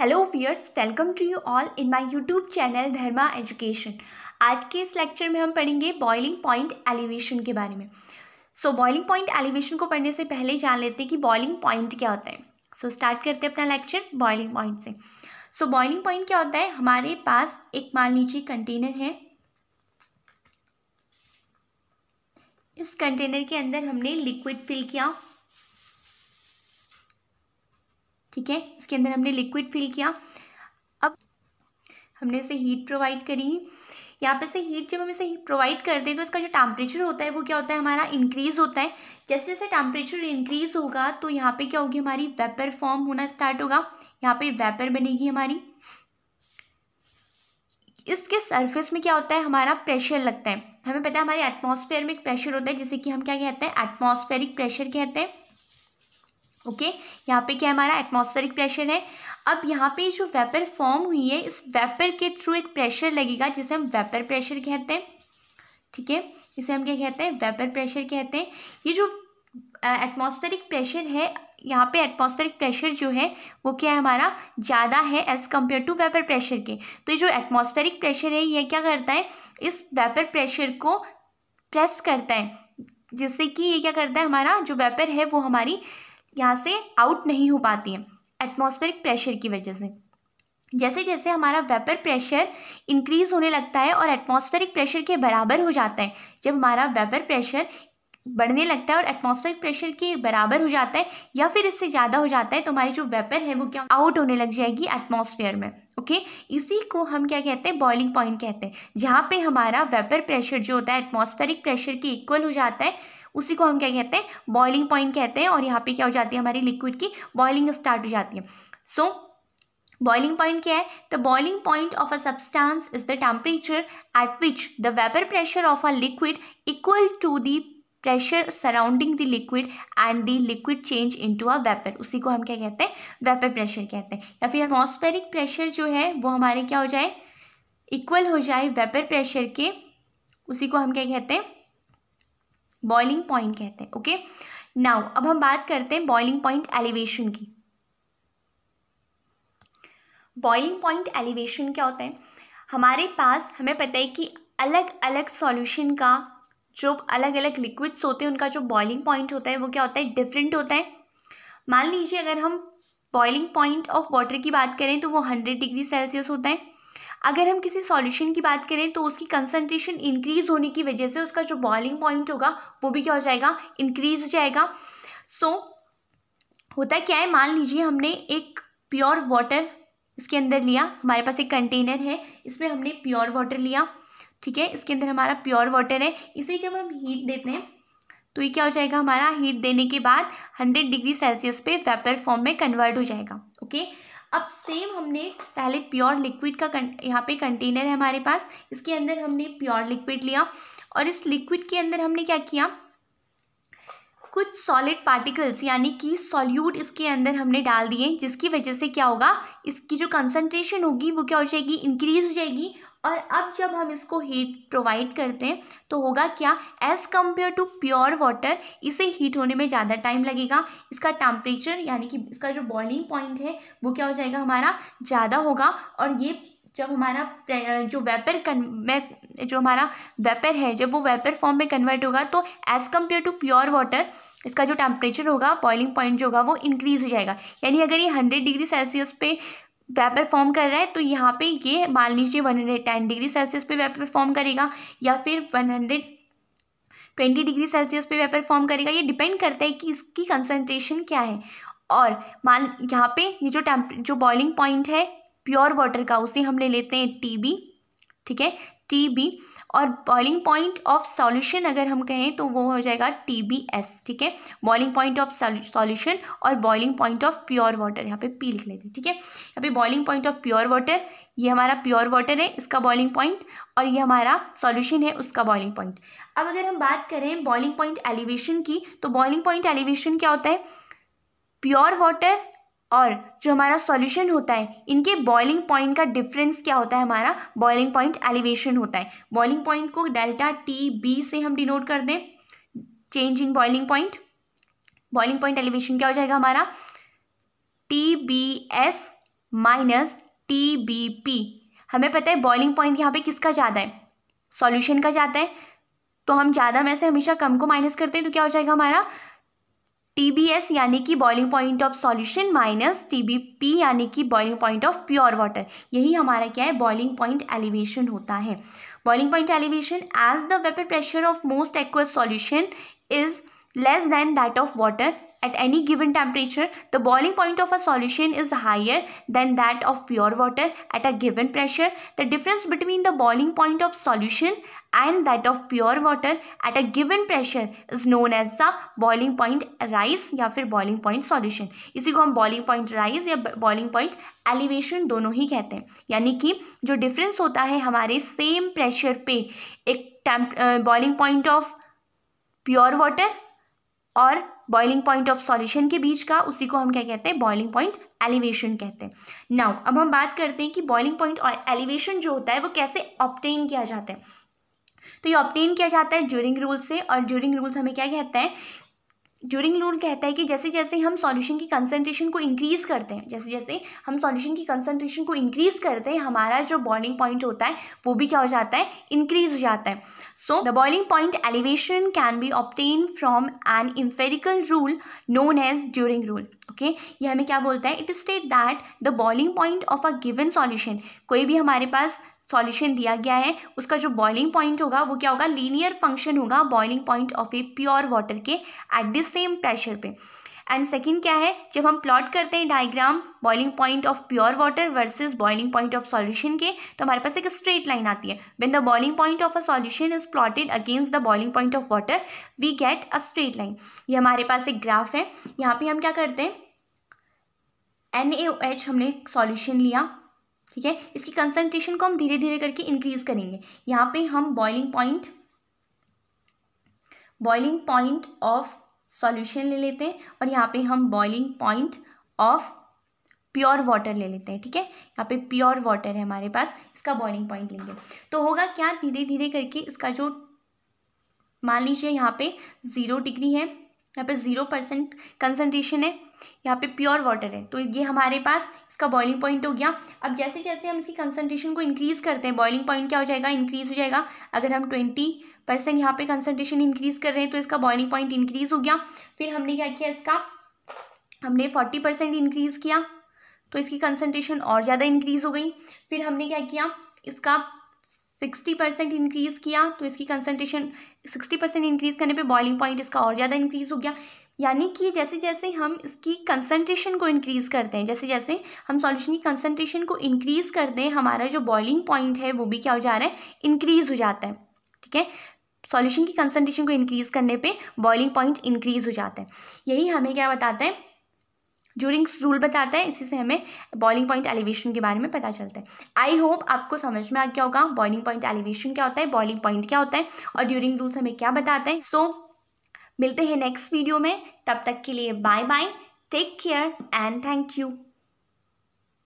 Hello viewers welcome to you all in my YouTube channel Dharma education आज के इस lecture में हम पढ़ेंगे बॉइलिंग पॉइंट एलिवेशन के बारे में सो बॉइलिंग पॉइंट एलिवेशन को पढ़ने से पहले ही जान लेते हैं कि बॉइलिंग पॉइंट क्या होता है सो so, स्टार्ट करते हैं अपना लेक्चर बॉइलिंग पॉइंट से सो बॉइलिंग पॉइंट क्या होता है हमारे पास एक मान लीजिए कंटेनर है इस कंटेनर के अंदर हमने लिक्विड फिल किया ठीक है इसके अंदर हमने लिक्विड फिल किया अब हमने इसे हीट प्रोवाइड करी यहाँ पे से हीट जब हम इसे प्रोवाइड करते हैं तो इसका जो टेम्परेचर होता है वो क्या होता है हमारा इंक्रीज़ होता है जैसे जैसे टेम्परेचर इंक्रीज़ होगा तो यहाँ पे क्या होगी हमारी वेपर फॉर्म होना स्टार्ट होगा यहाँ पे वेपर बनेगी हमारी इसके सरफेस में क्या होता है हमारा प्रेशर लगता है हमें पता है हमारे एटमोसफेयर में एक प्रेशर होता है जिसे कि हम क्या कहते हैं एटमोसफेयरिक प्रेशर कहते हैं ओके okay? यहाँ पे क्या हमारा एटमॉस्फेरिक प्रेशर है अब यहाँ पे जो वेपर फॉर्म हुई है इस वेपर के थ्रू एक प्रेशर लगेगा जिसे हम वेपर प्रेशर कहते हैं ठीक है इसे हम क्या कहते हैं वेपर प्रेशर कहते हैं ये जो एटमॉस्फेरिक प्रेशर है यहाँ पे एटमॉस्फेरिक प्रेशर जो है वो क्या है हमारा ज़्यादा है as compare to vapour pressure के तो ये जो एटमॉस्फेरिक प्रेशर है ये क्या करता है इस वेपर प्रेशर को प्रेस करता है जिससे कि ये क्या करता है हमारा जो वेपर है वो हमारी यहाँ से आउट नहीं हो पाती हैं एटमॉस्फेरिक प्रेशर की वजह से जैसे जैसे हमारा वेपर प्रेशर इंक्रीज़ होने लगता है और एटमॉस्फेरिक प्रेशर के बराबर हो जाता है जब हमारा वेपर प्रेशर बढ़ने लगता है और एटमॉस्फेरिक प्रेशर के बराबर हो जाता है या फिर इससे ज़्यादा हो जाता है तो हमारी जो वेपर है वो क्या आउट होने लग जाएगी एटमॉस्फेयर में ओके इसी को हम क्या कहते हैं बॉइलिंग पॉइंट कहते हैं जहाँ पे हमारा वेपर प्रेशर जो होता है एटमॉस्फेरिक प्रेशर के इक्वल हो जाता है उसी को हम क्या कहते हैं बॉइलिंग पॉइंट कहते हैं और यहाँ पे क्या हो जाती है हमारी लिक्विड की बॉइलिंग स्टार्ट हो जाती है सो so, बॉइलिंग पॉइंट क्या है the boiling point of a substance is the temperature at which the vapour pressure of a liquid equal to the pressure surrounding the liquid and the liquid change into a vapour उसी को हम क्या कहते हैं vapour pressure कहते हैं या फिर एटमॉस्फेरिक प्रेशर जो है वो हमारे क्या हो जाए इक्वल हो जाए वेपर प्रेशर के उसी को हम क्या कहते हैं बॉइलिंग पॉइंट कहते हैं ओके नाउ अब हम बात करते हैं बॉइलिंग पॉइंट एलिवेशन की बॉइलिंग पॉइंट एलिवेशन क्या होता है हमारे पास हमें पता है कि अलग अलग सॉल्यूशन का जो अलग अलग लिक्विड्स होते हैं उनका जो बॉइलिंग पॉइंट होता है वो क्या होता है डिफरेंट होता है मान लीजिए अगर हम बॉइलिंग पॉइंट ऑफ वाटर की बात करें तो वो हंड्रेड डिग्री सेल्सियस होता है अगर हम किसी सॉल्यूशन की बात करें तो उसकी कंसनट्रेशन इंक्रीज़ होने की वजह से उसका जो बॉइलिंग पॉइंट होगा वो भी क्या हो जाएगा इंक्रीज़ हो जाएगा सो so, होता क्या है मान लीजिए हमने एक प्योर वाटर इसके अंदर लिया हमारे पास एक कंटेनर है इसमें हमने प्योर वाटर लिया ठीक है इसके अंदर हमारा प्योर वाटर है इसे जब हम हीट देते हैं तो ये क्या हो जाएगा हमारा हीट देने के बाद हंड्रेड डिग्री सेल्सियस पे वेपर फॉर्म में कन्वर्ट हो जाएगा ओके अब सेम हमने पहले प्योर लिक्विड का यहाँ पे कंटेनर है हमारे पास इसके अंदर हमने प्योर लिक्विड लिया और इस लिक्विड के अंदर हमने क्या किया कुछ सॉलिड पार्टिकल्स यानी कि सॉल्यूट इसके अंदर हमने डाल दिए जिसकी वजह से क्या होगा इसकी जो कंसनट्रेशन होगी वो क्या हो जाएगी इंक्रीज हो जाएगी और अब जब हम इसको हीट प्रोवाइड करते हैं तो होगा क्या as compare to pure water इसे हीट होने में ज़्यादा टाइम लगेगा इसका टेम्परेचर यानी कि इसका जो बॉइलिंग पॉइंट है वो क्या हो जाएगा हमारा ज़्यादा होगा और ये जब हमारा जो वेपर कन जो हमारा वेपर है जब वो वेपर फॉर्म में कन्वर्ट होगा तो as compare to pure water इसका जो टेम्परेचर होगा बॉइलिंग पॉइंट जो होगा वो इंक्रीज़ हो जाएगा यानी अगर ये हंड्रेड डिग्री सेल्सियस पे वेपर फॉर्म कर रहा है तो यहाँ पे ये मान लीजिए one hundred ten degree Celsius पे वेपर फॉर्म करेगा या फिर one hundred twenty degree Celsius पे वेपर फॉर्म करेगा ये डिपेंड करता है कि इसकी कंसनट्रेशन क्या है और मान यहाँ पर ये जो टेम्प जो बॉइलिंग पॉइंट है प्योर वाटर का उसे हम ले लेते हैं टी बी ठीक है टी बी और बॉइलिंग पॉइंट ऑफ सॉल्यूशन अगर हम कहें तो वो हो जाएगा टी बी एस ठीक है बॉइलिंग पॉइंट ऑफ सॉल्यूशन और boiling point of pure water यहाँ पे पी लिख लेते हैं ठीक है यहाँ पे boiling point of pure water ये हमारा प्योर वाटर है इसका बॉइलिंग पॉइंट और ये हमारा सॉल्यूशन है उसका बॉइलिंग पॉइंट अब अगर हम बात करें बॉइलिंग पॉइंट एलिवेशन की तो बॉइलिंग पॉइंट एलिवेशन क्या होता है प्योर वाटर और जो हमारा सॉल्यूशन होता है इनके बॉइलिंग पॉइंट का डिफरेंस क्या होता है हमारा बॉइलिंग पॉइंट एलिवेशन होता है बॉइलिंग पॉइंट को डेल्टा टी बी से हम डिनोट कर दें change in boiling point boiling point elevation क्या हो जाएगा हमारा T B S minus T B P हमें पता है बॉइलिंग पॉइंट यहाँ पे किसका ज़्यादा है सॉल्यूशन का ज़्यादा है तो हम ज़्यादा में से हमेशा कम को माइनस करते हैं तो क्या हो जाएगा हमारा एस यानी कि boiling point of solution minus P यानी कि boiling point of pure water यही हमारा क्या है बॉइलिंग पॉइंट एलिवेशन होता है boiling point elevation as the vapour pressure of most aqueous solution is less than that of water at any given temperature, the boiling point of a solution is higher than that of pure water at a given pressure. The difference between the boiling point of solution and that of pure water at a given pressure is known as the boiling point rise या फिर boiling point solution. इसी को हम boiling point rise या boiling point elevation दोनों ही कहते हैं यानी कि जो डिफरेंस होता है हमारे सेम प्रेशर पे एक boiling point of pure water और बॉइलिंग पॉइंट ऑफ सॉल्यूशन के बीच का उसी को हम क्या कहते हैं बॉइलिंग पॉइंट एलिवेशन कहते हैं नाउ अब हम बात करते हैं कि बॉइलिंग पॉइंट और एलिवेशन जो होता है वो कैसे ऑप्टेन किया जाता है तो ये ऑप्टेन किया जाता है ज्यूरिंग रूल से और ज्यूरिंग रूल्स हमें क्या कहते हैं ड्यूरिंग रूल कहता है कि जैसे जैसे हम सॉल्यूशन की कंसंट्रेशन को इंक्रीज़ करते हैं जैसे जैसे हम सॉल्यूशन की कंसंट्रेशन को इंक्रीज़ करते हैं हमारा जो बॉइलिंग पॉइंट होता है वो भी क्या हो जाता है इंक्रीज हो जाता है so the boiling point elevation can be obtain from an empirical rule known as Duhring rule okay ये हमें क्या बोलता है it state that the boiling point of a given solution कोई भी हमारे पास सॉल्यूशन दिया गया है उसका जो बॉइलिंग पॉइंट होगा वो क्या होगा लीनियर फंक्शन होगा boiling point of a pure water के एट द सेम प्रेशर पे एंड सेकेंड क्या है जब हम प्लॉट करते हैं diagram boiling point of pure water versus boiling point of solution के तो हमारे पास एक स्ट्रेट लाइन आती है when the boiling point of a solution is plotted against the boiling point of water we get a straight line ये हमारे पास एक ग्राफ है यहाँ पे हम क्या करते हैं एन हमने सॉल्यूशन लिया ठीक है इसकी कंसंट्रेशन को हम धीरे धीरे करके इंक्रीज करेंगे यहाँ पे हम boiling point boiling point of solution ले लेते हैं और यहाँ पे हम boiling point of pure water ले लेते हैं ठीक है यहाँ पे प्योर वाटर है हमारे पास इसका बॉइलिंग पॉइंट लेंगे तो होगा क्या धीरे धीरे करके इसका जो मान लीजिए यहाँ पे ज़ीरो डिग्री है यहाँ पे ज़ीरो परसेंट कंसनट्रेशन है यहाँ पे प्योर वाटर है तो ये हमारे पास इसका बॉइलिंग पॉइंट हो गया अब जैसे जैसे हम इसकी कंसनट्रेशन को इंक्रीज़ करते हैं बॉइलिंग पॉइंट क्या हो जाएगा इंक्रीज़ हो जाएगा अगर हम ट्वेंटी परसेंट यहाँ पर कंसनट्रेशन इंक्रीज़ कर रहे हैं तो इसका बॉइलिंग पॉइंट इंक्रीज़ हो गया फिर हमने क्या किया इसका हमने फोर्टी परसेंट इंक्रीज़ किया तो इसकी कंसनट्रेशन और ज़्यादा इंक्रीज़ हो गई फिर हमने क्या किया इसका सिक्सटी परसेंट इंक्रीज़ किया तो इसकी कंसनट्रेशन सिक्सटी परसेंट इंक्रीज़ करने पे बॉइलिंग पॉइंट इसका और ज़्यादा इंक्रीज़ हो गया यानी कि जैसे जैसे हम इसकी कंसनट्रेशन को इंक्रीज़ करते हैं जैसे जैसे हम सॉल्यूशन की कंसनट्रेशन को इंक्रीज़ करते हैं हमारा जो बॉइलिंग पॉइंट है वो भी क्या हो जा रहा है इंक्रीज़ हो जाता है ठीक है सॉल्यूशन की कंसनट्रेशन को इंक्रीज़ करने पे बॉइलिंग पॉइंट इंक्रीज़ हो जाता है यही हमें क्या बताता है जूरिंग्स रूल बताता है इसी से हमें बॉइलिंग पॉइंट एलिवेशन के बारे में पता चलता है आई होप आपको समझ में आ गया होगा बॉइलिंग पॉइंट एलिवेशन क्या होता है बॉइलिंग पॉइंट क्या होता है और ड्यूरिंग रूल्स हमें क्या बताते हैं सो मिलते हैं नेक्स्ट वीडियो में तब तक के लिए bye bye take care and thank you